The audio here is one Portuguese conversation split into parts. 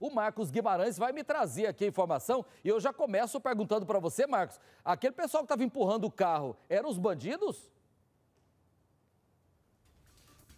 O Marcos Guimarães vai me trazer aqui a informação e eu já começo perguntando para você, Marcos, aquele pessoal que estava empurrando o carro, eram os bandidos?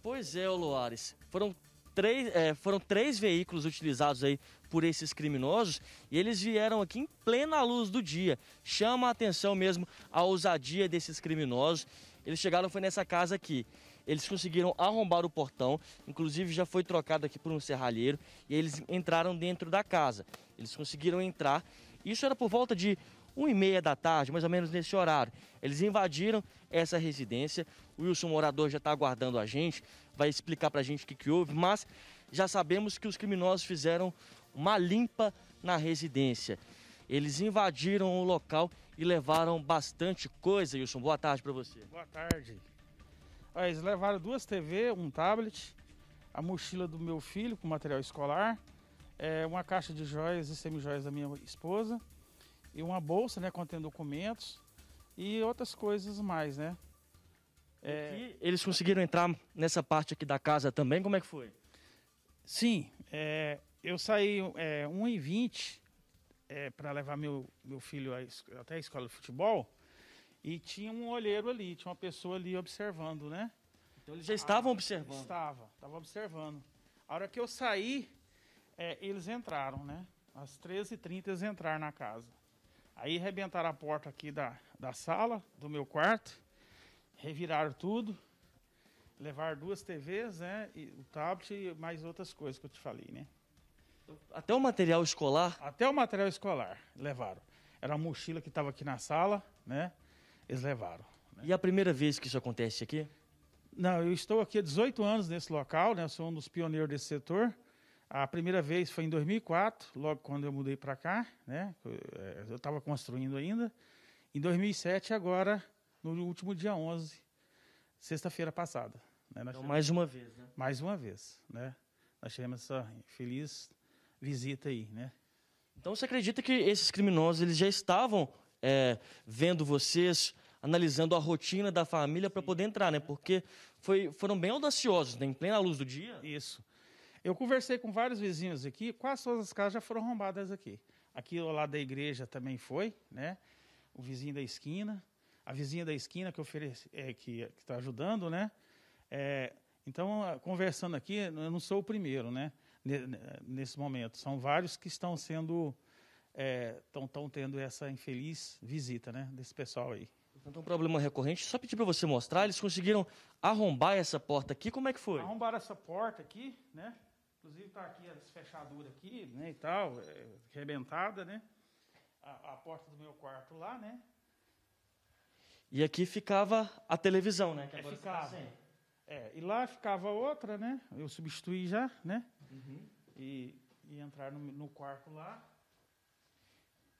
Pois é, Luares. Foram três, é, foram três veículos utilizados aí por esses criminosos e eles vieram aqui em plena luz do dia. Chama a atenção mesmo a ousadia desses criminosos eles chegaram foi nessa casa aqui. Eles conseguiram arrombar o portão, inclusive já foi trocado aqui por um serralheiro, e eles entraram dentro da casa. Eles conseguiram entrar. Isso era por volta de um e meia da tarde, mais ou menos nesse horário. Eles invadiram essa residência. O Wilson Morador já está aguardando a gente, vai explicar para a gente o que, que houve, mas já sabemos que os criminosos fizeram uma limpa na residência. Eles invadiram o local e levaram bastante coisa, Wilson. Boa tarde para você. Boa tarde. eles levaram duas TV, um tablet, a mochila do meu filho com material escolar, é, uma caixa de joias e semijoias da minha esposa e uma bolsa, né, contendo documentos e outras coisas mais, né? É... eles conseguiram entrar nessa parte aqui da casa também? Como é que foi? Sim, é, eu saí é, 1h20 é, para levar meu, meu filho a, até a escola de futebol e tinha um olheiro ali, tinha uma pessoa ali observando, né? Então eles já estavam ah, observando? Estava, estava observando. A hora que eu saí, é, eles entraram, né? Às 13h30 eles entraram na casa. Aí rebentaram a porta aqui da, da sala, do meu quarto, reviraram tudo, levaram duas TVs, né? E o tablet e mais outras coisas que eu te falei, né? Até o material escolar? Até o material escolar levaram. Era a mochila que estava aqui na sala, né? Eles levaram. Né? E a primeira vez que isso acontece aqui? Não, eu estou aqui há 18 anos nesse local, né? Eu sou um dos pioneiros desse setor. A primeira vez foi em 2004, logo quando eu mudei para cá, né? É, eu estava construindo ainda. Em 2007, agora, no último dia 11, sexta-feira passada. Né? Então, tivemos... mais uma vez, né? Mais uma vez, né? Nós tivemos essa assim, feliz visita aí, né? Então você acredita que esses criminosos eles já estavam é, vendo vocês, analisando a rotina da família para poder entrar, né? Porque foi, foram bem audaciosos, né? em plena luz do dia. Isso. Eu conversei com vários vizinhos aqui, quase todas as casas já foram arrombadas aqui. Aqui ao lado da igreja também foi, né? O vizinho da esquina, a vizinha da esquina que oferece, é, que está ajudando, né? É, então, conversando aqui, eu não sou o primeiro, né? nesse momento. São vários que estão sendo estão é, tendo essa infeliz visita, né, desse pessoal aí. Então, um problema recorrente. Só pedir para você mostrar, eles conseguiram arrombar essa porta aqui. Como é que foi? Arrombaram essa porta aqui, né? Inclusive está aqui as fechaduras aqui, né, e tal, é, né? A, a porta do meu quarto lá, né? E aqui ficava a televisão, né? Que é, agora é, ficava. Tá é, e lá ficava outra, né? Eu substituí já, né? Uhum. E, e entrar no, no, quarto lá.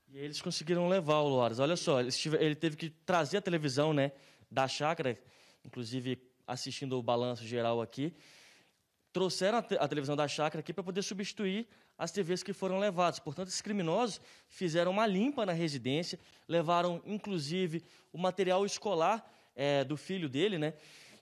E eles conseguiram levar o Loras. Olha só, ele teve que trazer a televisão, né? Da chácara, inclusive assistindo o balanço geral aqui. Trouxeram a, te a televisão da chácara aqui para poder substituir as TVs que foram levadas. Portanto, esses criminosos fizeram uma limpa na residência, levaram inclusive o material escolar é, do filho dele, né?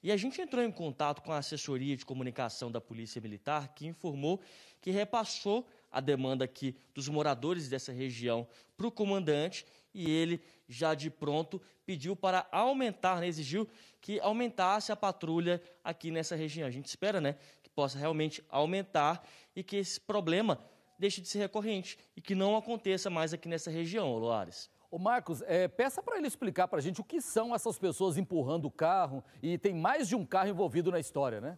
E a gente entrou em contato com a assessoria de comunicação da Polícia Militar, que informou que repassou a demanda aqui dos moradores dessa região para o comandante e ele, já de pronto, pediu para aumentar, né, exigiu que aumentasse a patrulha aqui nessa região. A gente espera né, que possa realmente aumentar e que esse problema deixe de ser recorrente e que não aconteça mais aqui nessa região, Luares. Ô Marcos, é, peça para ele explicar para a gente o que são essas pessoas empurrando o carro e tem mais de um carro envolvido na história, né?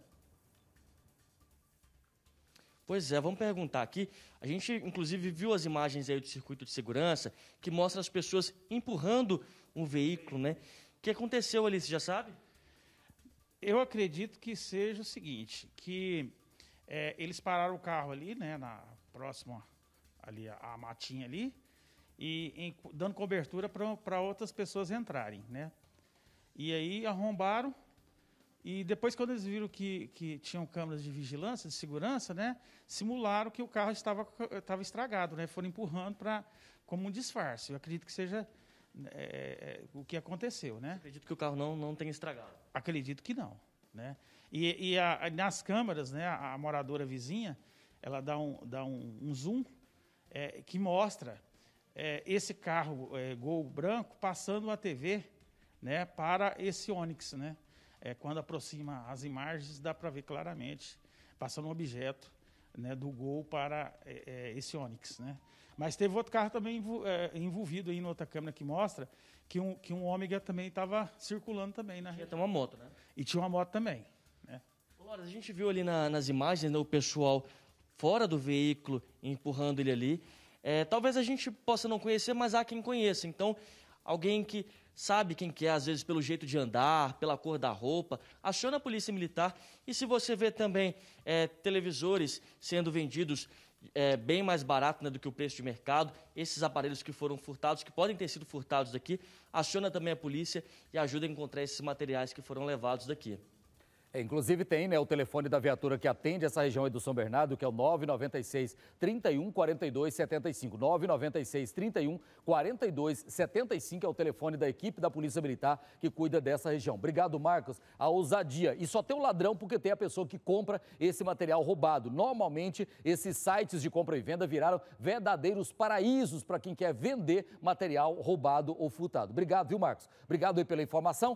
Pois é, vamos perguntar aqui. A gente, inclusive, viu as imagens aí do circuito de segurança que mostra as pessoas empurrando um veículo, né? O que aconteceu ali, você já sabe? Eu acredito que seja o seguinte, que é, eles pararam o carro ali, né, na próxima, ali, a, a matinha ali, e em, dando cobertura para outras pessoas entrarem, né? E aí arrombaram e depois quando eles viram que, que tinham câmeras de vigilância, de segurança, né? Simularam que o carro estava, estava estragado, né? Foram empurrando para como um disfarce. Eu acredito que seja é, é, o que aconteceu, né? Acredito que o carro não, não tenha estragado. Acredito que não, né? E, e a, nas câmeras, né? A, a, moradora vizinha, ela dá um, dá um, um zoom é, que mostra é, esse carro é, Gol branco passando a TV né, para esse Onix. Né? É, quando aproxima as imagens, dá para ver claramente, passando um objeto né, do Gol para é, é, esse Onix. Né? Mas teve outro carro também é, envolvido aí em outra câmera que mostra que um, que um Ômega também estava circulando também na né? região. Tinha uma moto, né? E tinha uma moto também. Né? a gente viu ali na, nas imagens né, o pessoal fora do veículo empurrando ele ali. É, talvez a gente possa não conhecer, mas há quem conheça. Então, alguém que sabe quem que é, às vezes pelo jeito de andar, pela cor da roupa, aciona a polícia militar. E se você vê também é, televisores sendo vendidos é, bem mais barato né, do que o preço de mercado, esses aparelhos que foram furtados, que podem ter sido furtados daqui, aciona também a polícia e ajuda a encontrar esses materiais que foram levados daqui. É, inclusive tem né, o telefone da viatura que atende essa região aí do São Bernardo, que é o 996 31 42 75. 996 31 42 75 é o telefone da equipe da Polícia Militar que cuida dessa região. Obrigado, Marcos. A ousadia. E só tem o ladrão porque tem a pessoa que compra esse material roubado. Normalmente, esses sites de compra e venda viraram verdadeiros paraísos para quem quer vender material roubado ou furtado. Obrigado, viu, Marcos? Obrigado aí pela informação.